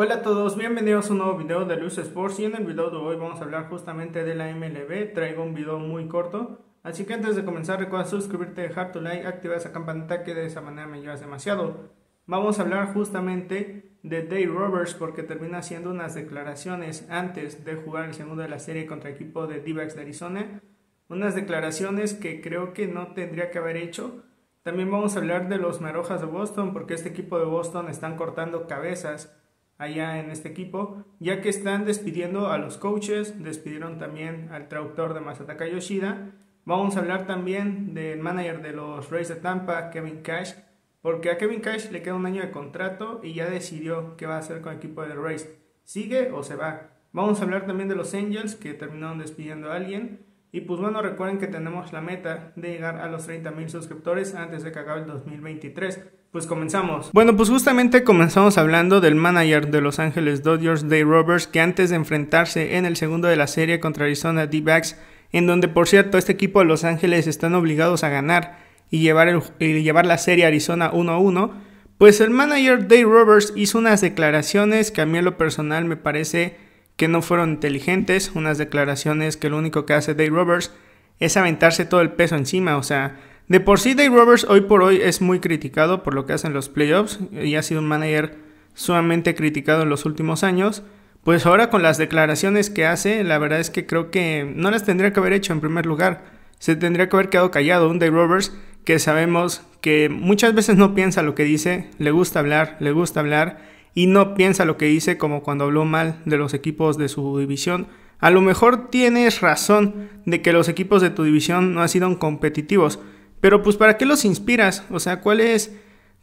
Hola a todos, bienvenidos a un nuevo video de Luz Sports y en el video de hoy vamos a hablar justamente de la MLB, traigo un video muy corto, así que antes de comenzar recuerda suscribirte, dejar tu like, activar esa campanita que de esa manera me ayudas demasiado. Vamos a hablar justamente de Dave Roberts porque termina haciendo unas declaraciones antes de jugar el segundo de la serie contra el equipo de d de Arizona, unas declaraciones que creo que no tendría que haber hecho, también vamos a hablar de los Marojas de Boston, porque este equipo de Boston están cortando cabezas allá en este equipo, ya que están despidiendo a los coaches, despidieron también al traductor de Masataka Yoshida. Vamos a hablar también del manager de los Rays de Tampa, Kevin Cash, porque a Kevin Cash le queda un año de contrato y ya decidió qué va a hacer con el equipo de Rays. ¿Sigue o se va? Vamos a hablar también de los Angels, que terminaron despidiendo a alguien. Y pues bueno, recuerden que tenemos la meta de llegar a los 30.000 suscriptores antes de que acabe el 2023. Pues comenzamos. Bueno, pues justamente comenzamos hablando del manager de Los Ángeles Dodgers, Dave Roberts, que antes de enfrentarse en el segundo de la serie contra Arizona D-Backs, en donde por cierto este equipo de Los Ángeles están obligados a ganar y llevar, llevar la serie Arizona 1-1, pues el manager Dave Roberts hizo unas declaraciones que a mí en lo personal me parece que no fueron inteligentes, unas declaraciones que lo único que hace Dave Roberts es aventarse todo el peso encima, o sea, de por sí, Dave Roberts hoy por hoy es muy criticado por lo que hacen los playoffs y ha sido un manager sumamente criticado en los últimos años. Pues ahora con las declaraciones que hace, la verdad es que creo que no las tendría que haber hecho en primer lugar. Se tendría que haber quedado callado un Dave Roberts que sabemos que muchas veces no piensa lo que dice, le gusta hablar, le gusta hablar y no piensa lo que dice como cuando habló mal de los equipos de su división. A lo mejor tienes razón de que los equipos de tu división no han sido competitivos, pero pues ¿para qué los inspiras? O sea, ¿cuál es,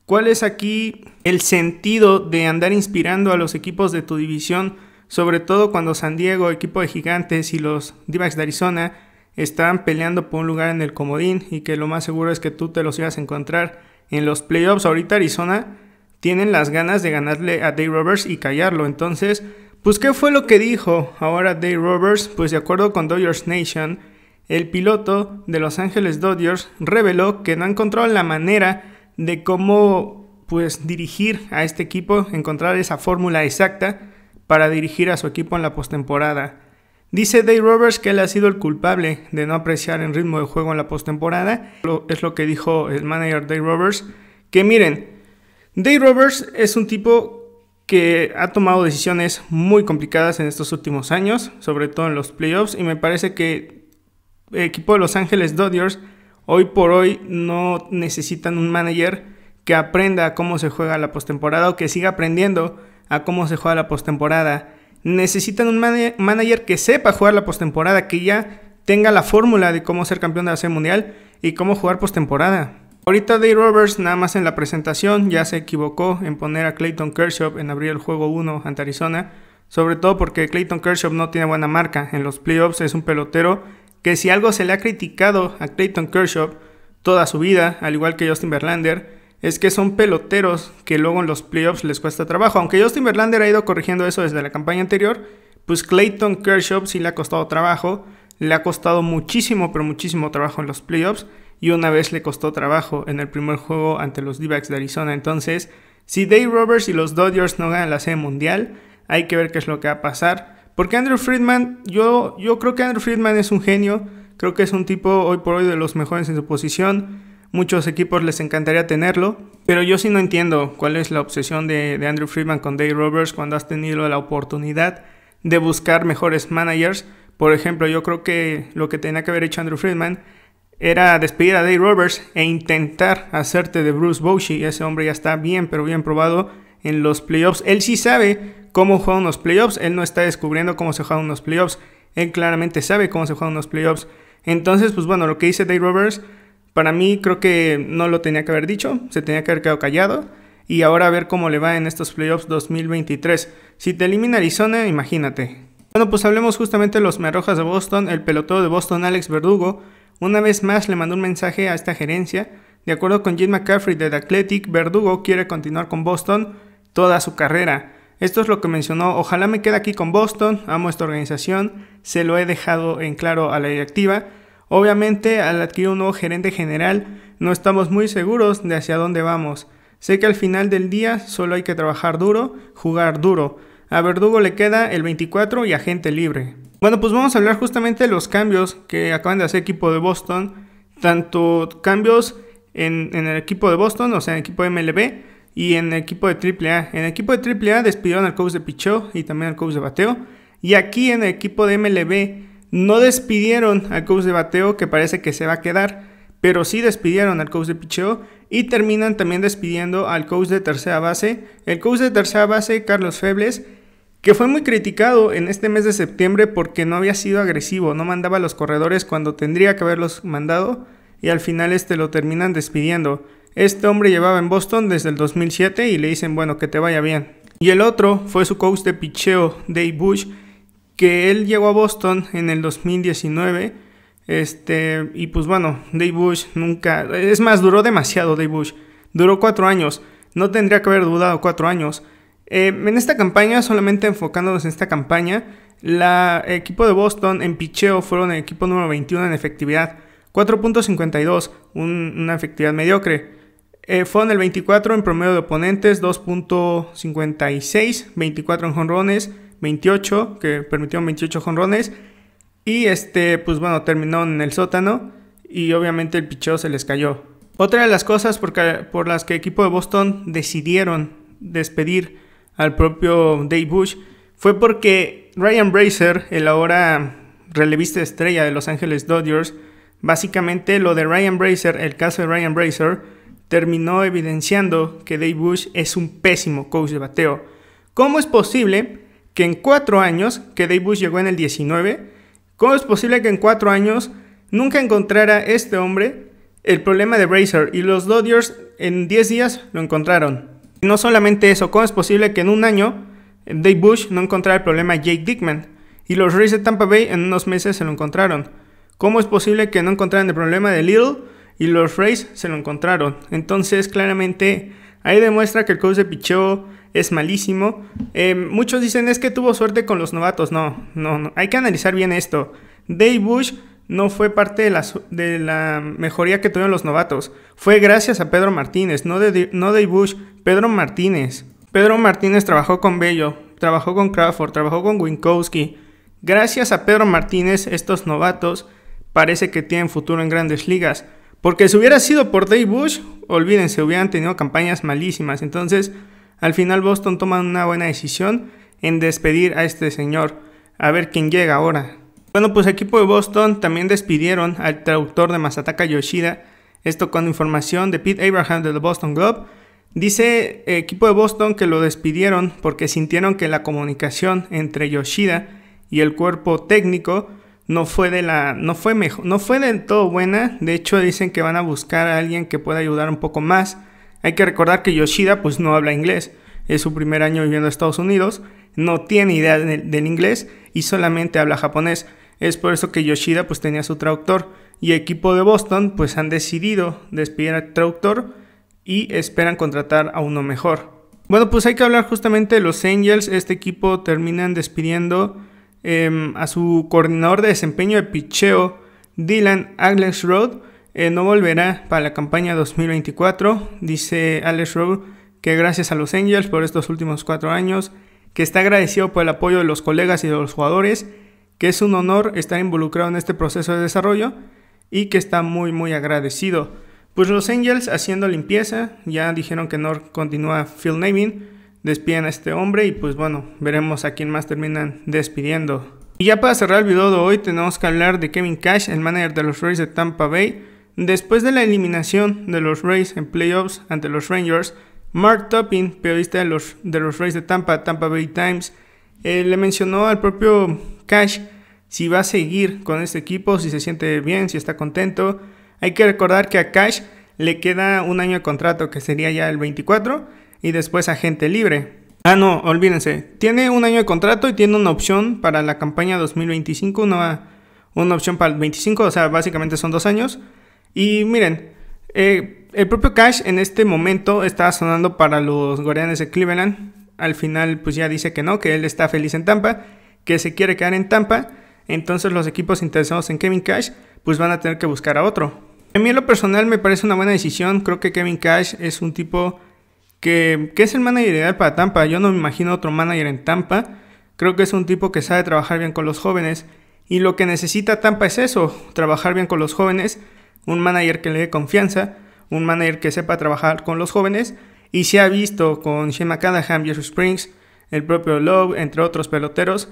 cuál es aquí el sentido de andar inspirando a los equipos de tu división? Sobre todo cuando San Diego, equipo de gigantes y los D-backs de Arizona están peleando por un lugar en el comodín y que lo más seguro es que tú te los ibas a encontrar en los playoffs. Ahorita Arizona tienen las ganas de ganarle a Dave Roberts y callarlo. Entonces, pues ¿qué fue lo que dijo ahora Dave Roberts? Pues de acuerdo con Dodgers Nation, el piloto de Los Ángeles Dodgers reveló que no encontrado la manera de cómo pues dirigir a este equipo, encontrar esa fórmula exacta para dirigir a su equipo en la postemporada. Dice Dave Roberts que él ha sido el culpable de no apreciar el ritmo de juego en la postemporada. Es lo que dijo el manager Dave Roberts. Que miren, Dave Roberts es un tipo que ha tomado decisiones muy complicadas en estos últimos años, sobre todo en los playoffs, y me parece que equipo de Los Ángeles Dodgers hoy por hoy no necesitan un manager que aprenda cómo se juega la postemporada o que siga aprendiendo a cómo se juega la postemporada. Necesitan un manager que sepa jugar la postemporada, que ya tenga la fórmula de cómo ser campeón de la Serie Mundial y cómo jugar postemporada. Ahorita Dave Roberts, nada más en la presentación, ya se equivocó en poner a Clayton Kershaw en abrir el juego 1 ante Arizona, sobre todo porque Clayton Kershaw no tiene buena marca. En los playoffs es un pelotero que si algo se le ha criticado a Clayton Kershaw toda su vida, al igual que Justin Verlander, es que son peloteros que luego en los playoffs les cuesta trabajo. Aunque Justin Verlander ha ido corrigiendo eso desde la campaña anterior, pues Clayton Kershaw sí le ha costado trabajo, le ha costado muchísimo, pero muchísimo trabajo en los playoffs y una vez le costó trabajo en el primer juego ante los d de Arizona. Entonces, si Dave Roberts y los Dodgers no ganan la Serie mundial, hay que ver qué es lo que va a pasar porque Andrew Friedman, yo, yo creo que Andrew Friedman es un genio, creo que es un tipo hoy por hoy de los mejores en su posición, muchos equipos les encantaría tenerlo, pero yo sí no entiendo cuál es la obsesión de, Andrew Friedman con Dave Roberts cuando has tenido la oportunidad de buscar mejores managers. Por ejemplo, yo creo que lo que tenía que haber hecho Andrew Friedman era despedir a Dave Roberts e intentar hacerte de Bruce Bochy. Ese hombre ya está bien, pero bien probado en los playoffs. Él sí sabe cómo juegan los playoffs, él no está descubriendo cómo se juegan los playoffs, él claramente sabe cómo se juegan los playoffs. Entonces, pues bueno, lo que dice Dave Roberts, para mí creo que no lo tenía que haber dicho, se tenía que haber quedado callado. Y ahora a ver cómo le va en estos playoffs 2023. Si te elimina Arizona, imagínate. Bueno, pues hablemos justamente de los Merrojas de Boston. El pelotero de Boston, Alex Verdugo, una vez más le mandó un mensaje a esta gerencia de acuerdo con Jim McCaffrey de The Athletic, Verdugo quiere continuar con Boston toda su carrera. Esto es lo que mencionó, ojalá me quede aquí con Boston, amo esta organización, se lo he dejado en claro a la directiva. Obviamente, al adquirir un nuevo gerente general, no estamos muy seguros de hacia dónde vamos. Sé que al final del día solo hay que trabajar duro, jugar duro. A Verdugo le queda el 24 y agente libre. Bueno, pues vamos a hablar justamente de los cambios que acaban de hacer equipo de Boston, tanto cambios en, el equipo de Boston, o sea, en el equipo de MLB y en el equipo de AAA. En el equipo de AAA despidieron al coach de Pichó y también al coach de bateo. Y aquí en el equipo de MLB no despidieron al coach de bateo, que parece que se va a quedar, pero sí despidieron al coach de Pichó y terminan también despidiendo al coach de tercera base. El coach de tercera base, Carlos Febles, que fue muy criticado en este mes de septiembre porque no había sido agresivo, no mandaba a los corredores cuando tendría que haberlos mandado y al final este lo terminan despidiendo. Este hombre llevaba en Boston desde el 2007 y le dicen, bueno, que te vaya bien. Y el otro fue su coach de picheo, Dave Bush, que él llegó a Boston en el 2019. Este, y pues bueno, Dave Bush nunca. Es más, duró demasiado Dave Bush. Duró cuatro años. No tendría que haber dudado cuatro años. Eh, en esta campaña, solamente enfocándonos en esta campaña, la equipo de Boston en picheo fueron el equipo número 21 en efectividad. 4.52, una efectividad mediocre. Eh, fue en el 24 en promedio de oponentes, 2.56, 24 en jonrones, 28, que permitieron 28 jonrones. Y este, pues bueno, terminó en el sótano y obviamente el picheo se les cayó. Otra de las cosas por, por las que el equipo de Boston decidieron despedir al propio Dave Bush fue porque Ryan Bracer, el ahora relevista estrella de Los Ángeles Dodgers, Básicamente lo de Ryan Bracer, el caso de Ryan Bracer, terminó evidenciando que Dave Bush es un pésimo coach de bateo. ¿Cómo es posible que en cuatro años, que Dave Bush llegó en el 19, cómo es posible que en cuatro años nunca encontrara este hombre el problema de Bracer y los Dodgers en 10 días lo encontraron? No solamente eso, ¿cómo es posible que en un año Dave Bush no encontrara el problema Jake Dickman y los Rays de Tampa Bay en unos meses se lo encontraron? ¿Cómo es posible que no encontraran el problema de Little y los Rays se lo encontraron? Entonces, claramente, ahí demuestra que el coach de picheo es malísimo. Eh, muchos dicen es que tuvo suerte con los novatos. No, no, no. Hay que analizar bien esto. Dave Bush no fue parte de la, mejoría que tuvieron los novatos. Fue gracias a Pedro Martínez, no, de, no Dave Bush, Pedro Martínez. Pedro Martínez trabajó con Bello, trabajó con Crawford, trabajó con Winkowski. Gracias a Pedro Martínez, estos novatos parece que tienen futuro en grandes ligas. Porque si hubiera sido por Dave Bush, olvídense, hubieran tenido campañas malísimas. Entonces, al final Boston toma una buena decisión en despedir a este señor. A ver quién llega ahora. Bueno, pues equipo de Boston también despidieron al traductor de Masataka Yoshida. Esto con información de Pete Abraham del Boston Globe. Dice eh, equipo de Boston que lo despidieron porque sintieron que la comunicación entre Yoshida y el cuerpo técnico no fue de la no fue mejor, no fue del todo buena, de hecho dicen que van a buscar a alguien que pueda ayudar un poco más. Hay que recordar que Yoshida pues no habla inglés, es su primer año viviendo en Estados Unidos, no tiene idea del inglés y solamente habla japonés. Es por eso que Yoshida pues tenía su traductor y el equipo de Boston pues han decidido despedir al traductor y esperan contratar a uno mejor. Bueno, pues hay que hablar justamente de los Angels, este equipo terminan despidiendo Em, a su coordinador de desempeño de picheo, Dylan Alex Road, eh, no volverá para la campaña 2024. Dice Alex Road que gracias a los Angels por estos últimos cuatro años, que está agradecido por el apoyo de los colegas y de los jugadores, que es un honor estar involucrado en este proceso de desarrollo y que está muy muy agradecido. Pues los Angels haciendo limpieza, ya dijeron que no continúa Phil Naming, despiden a este hombre y pues bueno, veremos a quién más terminan despidiendo. Y ya para cerrar el video de hoy tenemos que hablar de Kevin Cash, el manager de los Rays de Tampa Bay. Después de la eliminación de los Rays en playoffs ante los Rangers, Mark Topping, periodista de los, de los Rays de Tampa, Tampa Bay Times, eh, le mencionó al propio Cash si va a seguir con este equipo, si se siente bien, si está contento. Hay que recordar que a Cash le queda un año de contrato que sería ya el 24 y después agente libre. Ah, no, olvídense. Tiene un año de contrato y tiene una opción para la campaña 2025, una, una opción para el 25, o sea, básicamente son dos años. Y miren, eh, el propio Cash en este momento está sonando para los Guardianes de Cleveland. Al final, pues ya dice que no, que él está feliz en Tampa, que se quiere quedar en Tampa. Entonces los equipos interesados en Kevin Cash, pues van a tener que buscar a otro. A mí en lo personal me parece una buena decisión. Creo que Kevin Cash es un tipo que, es el manager ideal para Tampa. Yo no me imagino otro manager en Tampa. Creo que es un tipo que sabe trabajar bien con los jóvenes. Y lo que necesita Tampa es eso, trabajar bien con los jóvenes, un manager que le dé confianza, un manager que sepa trabajar con los jóvenes. Y se ha visto con Shema Canahan, Jeff Springs, el propio Love, entre otros peloteros,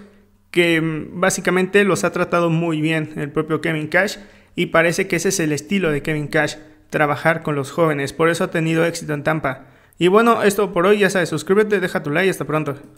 que mm, básicamente los ha tratado muy bien el propio Kevin Cash. Y parece que ese es el estilo de Kevin Cash, trabajar con los jóvenes. Por eso ha tenido éxito en Tampa. Y bueno, esto por hoy, ya sabes, suscríbete, deja tu like, hasta pronto.